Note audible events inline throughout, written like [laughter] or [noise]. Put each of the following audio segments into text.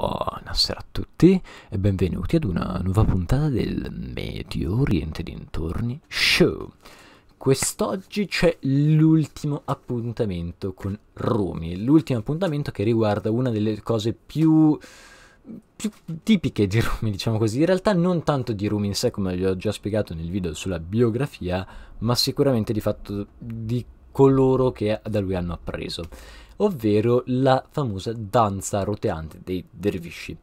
Buonasera a tutti e benvenuti ad una nuova puntata del Medio Oriente dintorni show. Quest'oggi c'è l'ultimo appuntamento con Rumi, l'ultimo appuntamento che riguarda una delle cose più, più tipiche di Rumi, diciamo così, in realtà non tanto di Rumi in sé come vi ho già spiegato nel video sulla biografia, ma sicuramente di fatto di coloro che da lui hanno appreso ovvero la famosa danza roteante dei dervisci.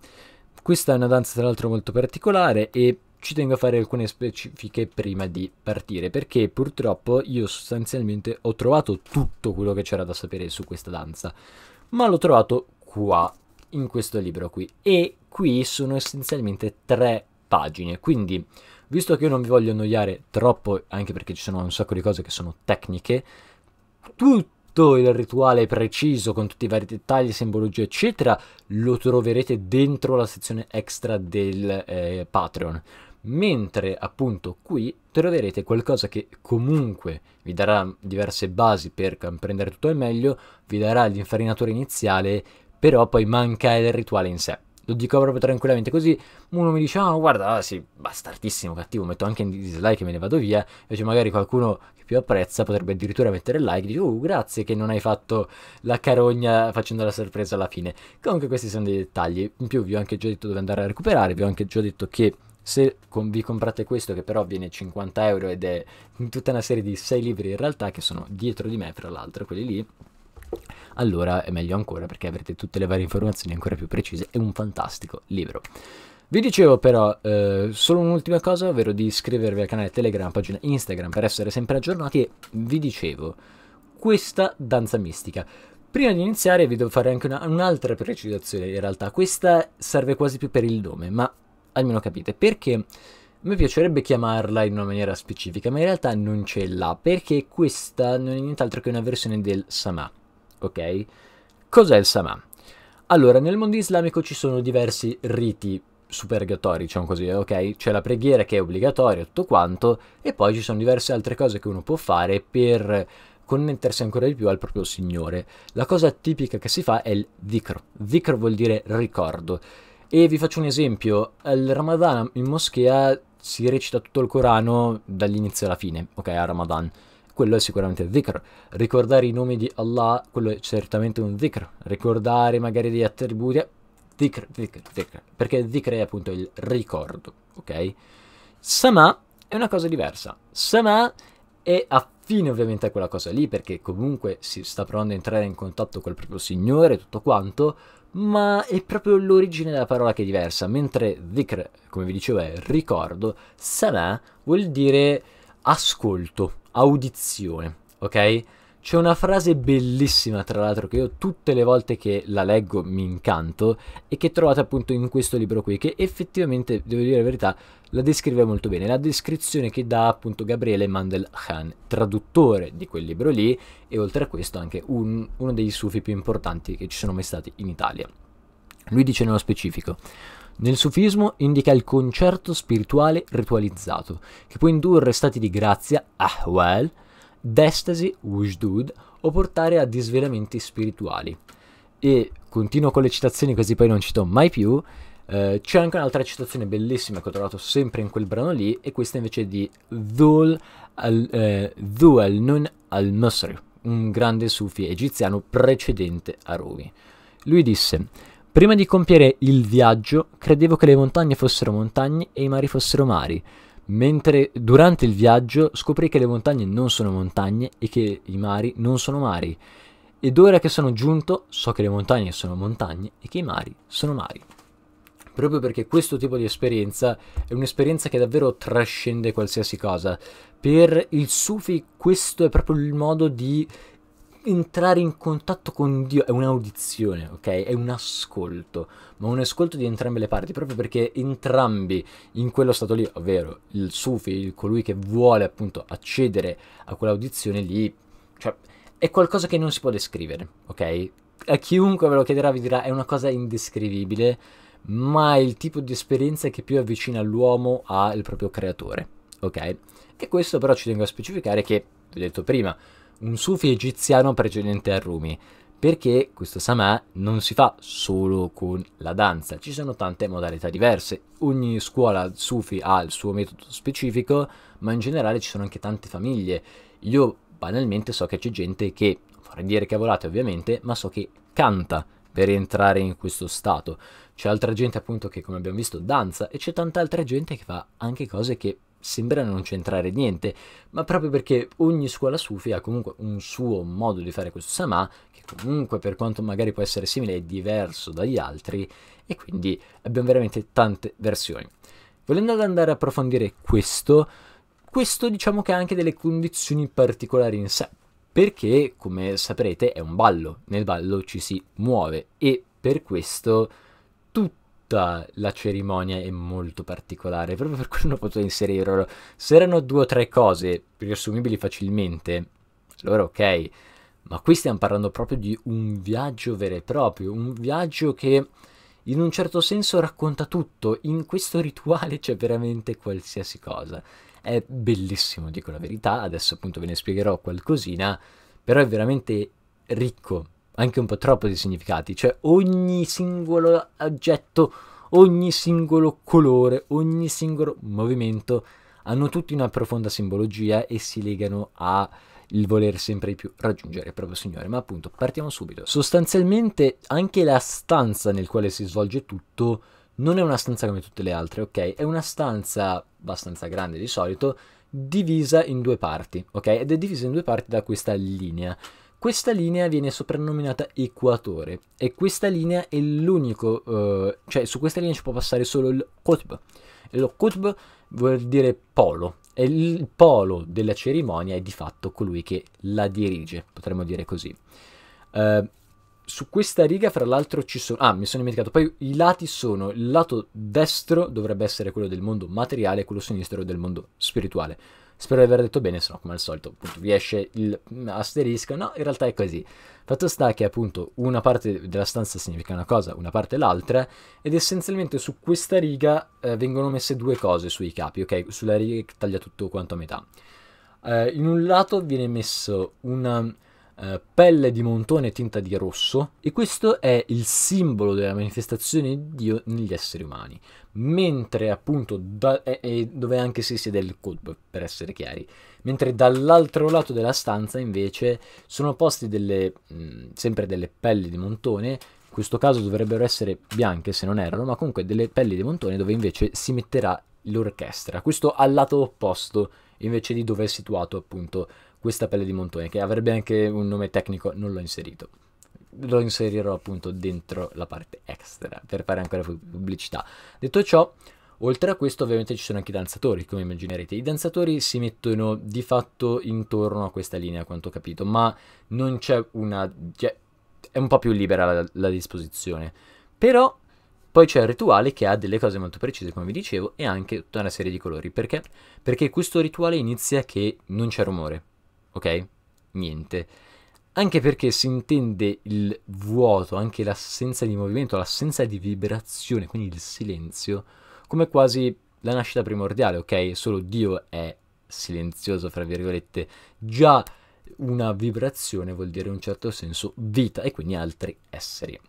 Questa è una danza tra l'altro molto particolare e ci tengo a fare alcune specifiche prima di partire perché purtroppo io sostanzialmente ho trovato tutto quello che c'era da sapere su questa danza, ma l'ho trovato qua in questo libro qui e qui sono essenzialmente tre pagine, quindi visto che io non vi voglio annoiare troppo, anche perché ci sono un sacco di cose che sono tecniche, tutti tutto il rituale preciso con tutti i vari dettagli, simbologie eccetera lo troverete dentro la sezione extra del eh, Patreon mentre appunto qui troverete qualcosa che comunque vi darà diverse basi per comprendere tutto al meglio, vi darà l'infarinatore iniziale, però poi manca il rituale in sé. Lo dico proprio tranquillamente, così uno mi dice, ah oh, guarda, ah, sì, bastardissimo, cattivo, metto anche in dislike e me ne vado via, invece magari qualcuno che più apprezza potrebbe addirittura mettere like, dice, oh grazie che non hai fatto la carogna facendo la sorpresa alla fine. Comunque questi sono dei dettagli, in più vi ho anche già detto dove andare a recuperare, vi ho anche già detto che se vi comprate questo che però viene 50 euro ed è in tutta una serie di 6 libri in realtà che sono dietro di me tra l'altro quelli lì allora è meglio ancora perché avrete tutte le varie informazioni ancora più precise È un fantastico libro. Vi dicevo però eh, solo un'ultima cosa, ovvero di iscrivervi al canale Telegram, pagina Instagram per essere sempre aggiornati e vi dicevo questa danza mistica. Prima di iniziare vi devo fare anche una, un'altra precisazione in realtà, questa serve quasi più per il nome, ma almeno capite perché mi piacerebbe chiamarla in una maniera specifica, ma in realtà non ce l'ha perché questa non è nient'altro che una versione del Sama ok? Cos'è il Saman? Allora, nel mondo islamico ci sono diversi riti supergatori, diciamo così, ok? C'è la preghiera che è obbligatoria, tutto quanto, e poi ci sono diverse altre cose che uno può fare per connettersi ancora di più al proprio Signore. La cosa tipica che si fa è il dhikr. Dhikr vuol dire ricordo. E vi faccio un esempio, al Ramadan in moschea si recita tutto il Corano dall'inizio alla fine, ok, a Ramadan quello è sicuramente dhikr. Ricordare i nomi di Allah, quello è certamente un dhikr. Ricordare magari degli attributi, dhikr, dhikr, dhikr. Perché dhikr è appunto il ricordo, ok? Sama è una cosa diversa. Sama è affine ovviamente a quella cosa lì, perché comunque si sta provando ad entrare in contatto col proprio Signore, tutto quanto, ma è proprio l'origine della parola che è diversa. Mentre dhikr, come vi dicevo, è ricordo, sana vuol dire ascolto, audizione, ok? C'è una frase bellissima, tra l'altro, che io tutte le volte che la leggo mi incanto e che trovate appunto in questo libro qui, che effettivamente, devo dire la verità, la descrive molto bene. La descrizione che dà appunto Gabriele Mandel Khan, traduttore di quel libro lì e oltre a questo anche un, uno dei sufi più importanti che ci sono mai stati in Italia. Lui dice nello specifico... Nel sufismo indica il concerto spirituale ritualizzato, che può indurre stati di grazia, ahwal, d'estasi, wujdud, o portare a disvelamenti spirituali. E continuo con le citazioni così poi non cito mai più. Eh, c'è anche un'altra citazione bellissima che ho trovato sempre in quel brano lì, e questa invece è di Dhul al-Nun eh, al-Masri, un grande sufi egiziano precedente a Rumi. Lui disse: Prima di compiere il viaggio, credevo che le montagne fossero montagne e i mari fossero mari, mentre durante il viaggio scoprì che le montagne non sono montagne e che i mari non sono mari. Ed ora che sono giunto, so che le montagne sono montagne e che i mari sono mari. Proprio perché questo tipo di esperienza è un'esperienza che davvero trascende qualsiasi cosa. Per il Sufi questo è proprio il modo di entrare in contatto con Dio è un'audizione, ok? È un ascolto, ma un ascolto di entrambe le parti, proprio perché entrambi in quello stato lì, ovvero il Sufi, colui che vuole appunto accedere a quell'audizione lì, cioè è qualcosa che non si può descrivere, ok? A chiunque ve lo chiederà vi dirà è una cosa indescrivibile, ma è il tipo di esperienza che più avvicina l'uomo al proprio creatore, ok? E questo però ci tengo a specificare che, vi ho detto prima, un sufi egiziano precedente a Rumi, perché questo samà non si fa solo con la danza, ci sono tante modalità diverse, ogni scuola sufi ha il suo metodo specifico, ma in generale ci sono anche tante famiglie. Io banalmente so che c'è gente che, non vorrei dire cavolate ovviamente, ma so che canta per entrare in questo stato. C'è altra gente appunto che come abbiamo visto danza e c'è tanta altra gente che fa anche cose che sembra non c'entrare niente, ma proprio perché ogni scuola sufi ha comunque un suo modo di fare questo sama, che comunque per quanto magari può essere simile è diverso dagli altri, e quindi abbiamo veramente tante versioni. Volendo andare a approfondire questo, questo diciamo che ha anche delle condizioni particolari in sé, perché come saprete è un ballo, nel ballo ci si muove e per questo tutti tutta la cerimonia è molto particolare, proprio per quello non [laughs] potuto inserirlo. Se erano due o tre cose riassumibili facilmente, allora ok, ma qui stiamo parlando proprio di un viaggio vero e proprio, un viaggio che in un certo senso racconta tutto, in questo rituale c'è veramente qualsiasi cosa. È bellissimo, dico la verità, adesso appunto ve ne spiegherò qualcosina, però è veramente ricco anche un po' troppo di significati, cioè ogni singolo oggetto, ogni singolo colore, ogni singolo movimento hanno tutti una profonda simbologia e si legano a il voler sempre di più raggiungere il proprio signore. Ma appunto, partiamo subito. Sostanzialmente anche la stanza nel quale si svolge tutto non è una stanza come tutte le altre, ok? È una stanza abbastanza grande di solito, divisa in due parti, ok? Ed è divisa in due parti da questa linea. Questa linea viene soprannominata equatore e questa linea è l'unico, eh, cioè su questa linea ci può passare solo il qutb. lo qutb vuol dire polo e il polo della cerimonia è di fatto colui che la dirige, potremmo dire così. Eh, su questa riga, fra l'altro, ci sono. Ah, mi sono dimenticato. Poi i lati sono: il lato destro dovrebbe essere quello del mondo materiale, e quello sinistro del mondo spirituale. Spero di aver detto bene, se no come al solito appunto vi esce il asterisco, no, in realtà è così. Fatto sta che appunto una parte della stanza significa una cosa, una parte l'altra, ed essenzialmente su questa riga eh, vengono messe due cose sui capi, ok? Sulla riga che taglia tutto quanto a metà. Eh, in un lato viene messo una eh, pelle di montone tinta di rosso e questo è il simbolo della manifestazione di Dio negli esseri umani, mentre appunto da, è, è dove anche si siede il colpo, per essere chiari, mentre dall'altro lato della stanza invece sono posti delle, mh, mm, sempre delle pelle di montone in questo caso dovrebbero essere bianche se non erano, ma comunque delle pelle di montone dove invece si metterà l'orchestra. Questo al lato opposto invece di dove è situato appunto questa pelle di montone, che avrebbe anche un nome tecnico, non l'ho inserito. Lo inserirò appunto dentro la parte extra per fare ancora pubblicità. Detto ciò, Oltre a questo ovviamente ci sono anche i danzatori, come immaginerete. I danzatori si mettono di fatto intorno a questa linea, a quanto ho capito, ma non c'è una... Cioè, è un po' più libera la, la disposizione. Però poi c'è il rituale che ha delle cose molto precise, come vi dicevo, e anche tutta una serie di colori. Perché? Perché questo rituale inizia che non c'è rumore ok? Niente. Anche perché si intende il vuoto, anche l'assenza di movimento, l'assenza di vibrazione, quindi il silenzio, come quasi la nascita primordiale, ok? Solo Dio è silenzioso, fra virgolette. Già una vibrazione vuol dire in un certo senso vita e quindi altri esseri.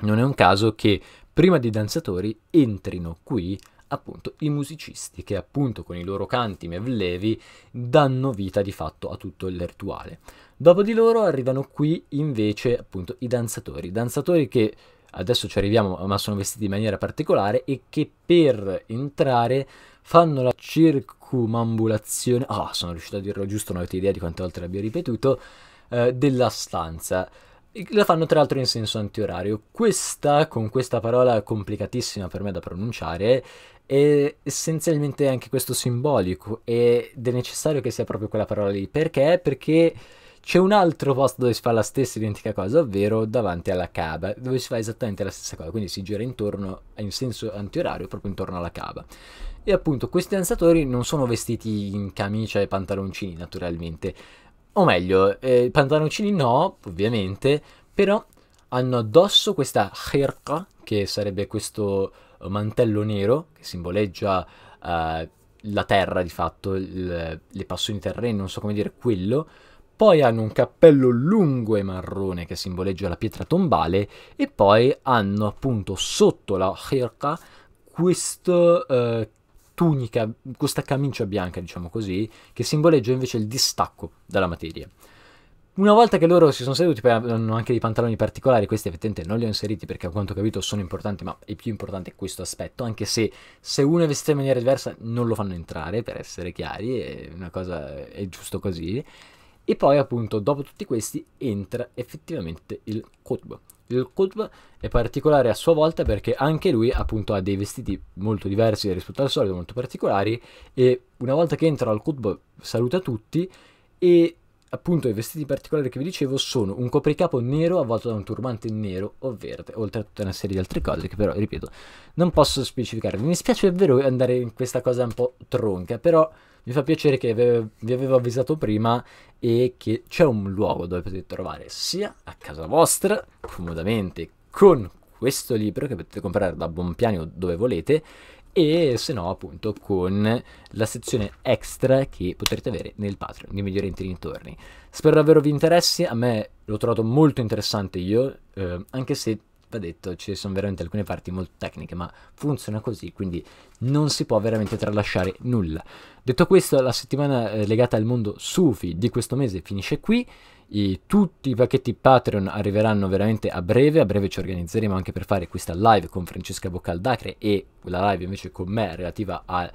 Non è un caso che prima dei danzatori entrino qui appunto i musicisti che appunto con i loro canti mevlevi danno vita di fatto a tutto il rituale. Dopo di loro arrivano qui invece appunto i danzatori, danzatori che adesso ci arriviamo ma sono vestiti in maniera particolare e che per entrare fanno la circumambulazione, ah oh, sono riuscito a dirlo giusto, non avete idea di quante volte l'abbia ripetuto, eh, della stanza. La fanno tra l'altro in senso antiorario. Questa, con questa parola complicatissima per me da pronunciare, è essenzialmente anche questo simbolico ed è necessario che sia proprio quella parola lì. Perché? Perché c'è un altro posto dove si fa la stessa identica cosa, ovvero davanti alla cava, dove si fa esattamente la stessa cosa, quindi si gira intorno in senso antiorario, proprio intorno alla cava. E appunto questi danzatori non sono vestiti in camicia e pantaloncini naturalmente, o meglio, eh, pantaloncini no, ovviamente, però hanno addosso questa khirqa, che sarebbe questo eh, mantello nero, che simboleggia eh, la terra di fatto, il, le passioni terrene, non so come dire, quello. Poi hanno un cappello lungo e marrone che simboleggia la pietra tombale e poi hanno appunto sotto la khirqa questo eh, tunica, questa camicia bianca, diciamo così, che simboleggia invece il distacco dalla materia. Una volta che loro si sono seduti, poi hanno anche dei pantaloni particolari, questi effettivamente non li ho inseriti perché a quanto ho capito sono importanti, ma è più importante questo aspetto, anche se se uno è vestito in maniera diversa non lo fanno entrare, per essere chiari, è una cosa è giusto così. E poi appunto dopo tutti questi entra effettivamente il Qutb. Il Qutb è particolare a sua volta perché anche lui appunto ha dei vestiti molto diversi rispetto al solito, molto particolari e una volta che entra al Qutb saluta tutti e appunto i vestiti particolari che vi dicevo sono un copricapo nero avvolto da un turbante nero o verde, oltre a tutta una serie di altre cose che però, ripeto, non posso specificare. Mi dispiace davvero andare in questa cosa un po' tronca, però mi fa piacere che vi avevo avvisato prima e che c'è un luogo dove potete trovare sia a casa vostra, comodamente, con questo libro che potete comprare da buon piano dove volete, e se no appunto con la sezione extra che potrete avere nel Patreon di Migliori Intorni. Spero davvero vi interessi, a me l'ho trovato molto interessante io, eh, anche se va detto ci sono veramente alcune parti molto tecniche, ma funziona così, quindi non si può veramente tralasciare nulla. Detto questo, la settimana eh, legata al mondo Sufi di questo mese finisce qui. I, tutti i pacchetti Patreon arriveranno veramente a breve, a breve ci organizzeremo anche per fare questa live con Francesca Boccaldacre e la live invece con me relativa al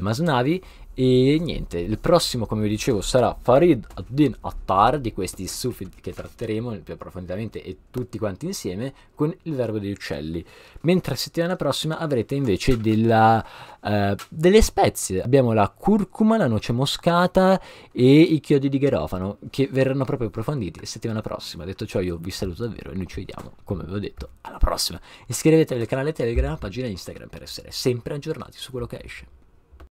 Masnavi e niente, il prossimo, come vi dicevo, sarà Farid Ad-Din Attar, di questi sufi che tratteremo più approfonditamente e tutti quanti insieme, con il verbo degli uccelli. Mentre settimana prossima avrete invece della, uh, delle spezie. Abbiamo la curcuma, la noce moscata e i chiodi di garofano, che verranno proprio approfonditi settimana prossima. Detto ciò, io vi saluto davvero e noi ci vediamo, come vi ho detto, alla prossima. Iscrivetevi al canale Telegram, pagina Instagram, per essere sempre aggiornati su quello che esce.